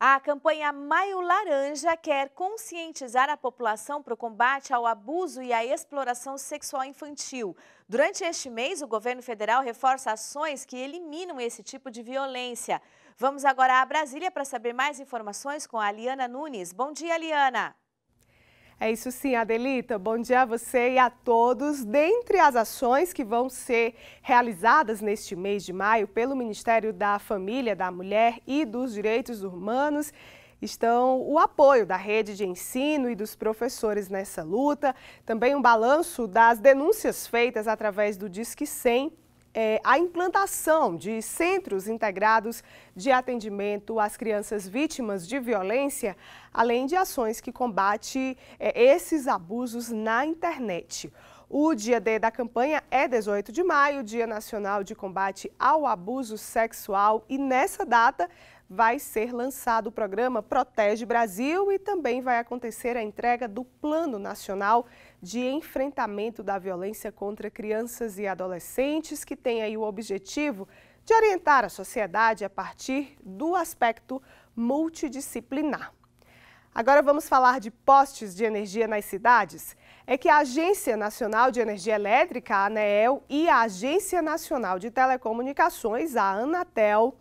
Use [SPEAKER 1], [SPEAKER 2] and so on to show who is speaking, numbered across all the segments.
[SPEAKER 1] A campanha Maio Laranja quer conscientizar a população para o combate ao abuso e à exploração sexual infantil. Durante este mês, o governo federal reforça ações que eliminam esse tipo de violência. Vamos agora a Brasília para saber mais informações com a Aliana Nunes. Bom dia, Aliana.
[SPEAKER 2] É isso sim, Adelita. Bom dia a você e a todos. Dentre as ações que vão ser realizadas neste mês de maio pelo Ministério da Família, da Mulher e dos Direitos Humanos, estão o apoio da rede de ensino e dos professores nessa luta, também um balanço das denúncias feitas através do Disque 100 é, a implantação de centros integrados de atendimento às crianças vítimas de violência, além de ações que combate é, esses abusos na internet. O dia D da campanha é 18 de maio, Dia Nacional de Combate ao Abuso Sexual, e nessa data vai ser lançado o programa Protege Brasil e também vai acontecer a entrega do Plano Nacional de Enfrentamento da Violência contra Crianças e Adolescentes, que tem aí o objetivo de orientar a sociedade a partir do aspecto multidisciplinar. Agora vamos falar de postes de energia nas cidades é que a Agência Nacional de Energia Elétrica, a ANEEL, e a Agência Nacional de Telecomunicações, a Anatel,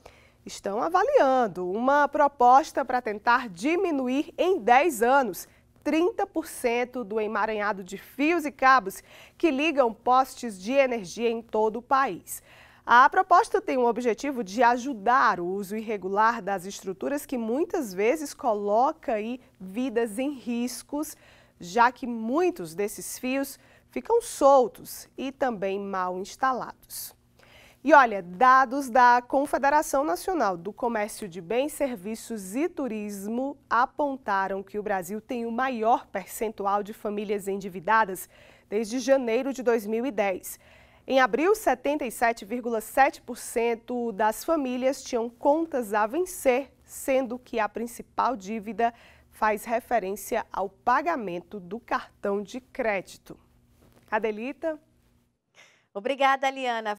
[SPEAKER 2] estão avaliando uma proposta para tentar diminuir em 10 anos 30% do emaranhado de fios e cabos que ligam postes de energia em todo o país. A proposta tem o objetivo de ajudar o uso irregular das estruturas que muitas vezes coloca aí vidas em riscos já que muitos desses fios ficam soltos e também mal instalados. E olha, dados da Confederação Nacional do Comércio de Bens, Serviços e Turismo apontaram que o Brasil tem o maior percentual de famílias endividadas desde janeiro de 2010. Em abril, 77,7% das famílias tinham contas a vencer, sendo que a principal dívida faz referência ao pagamento do cartão de crédito. Adelita? Obrigada, Liana.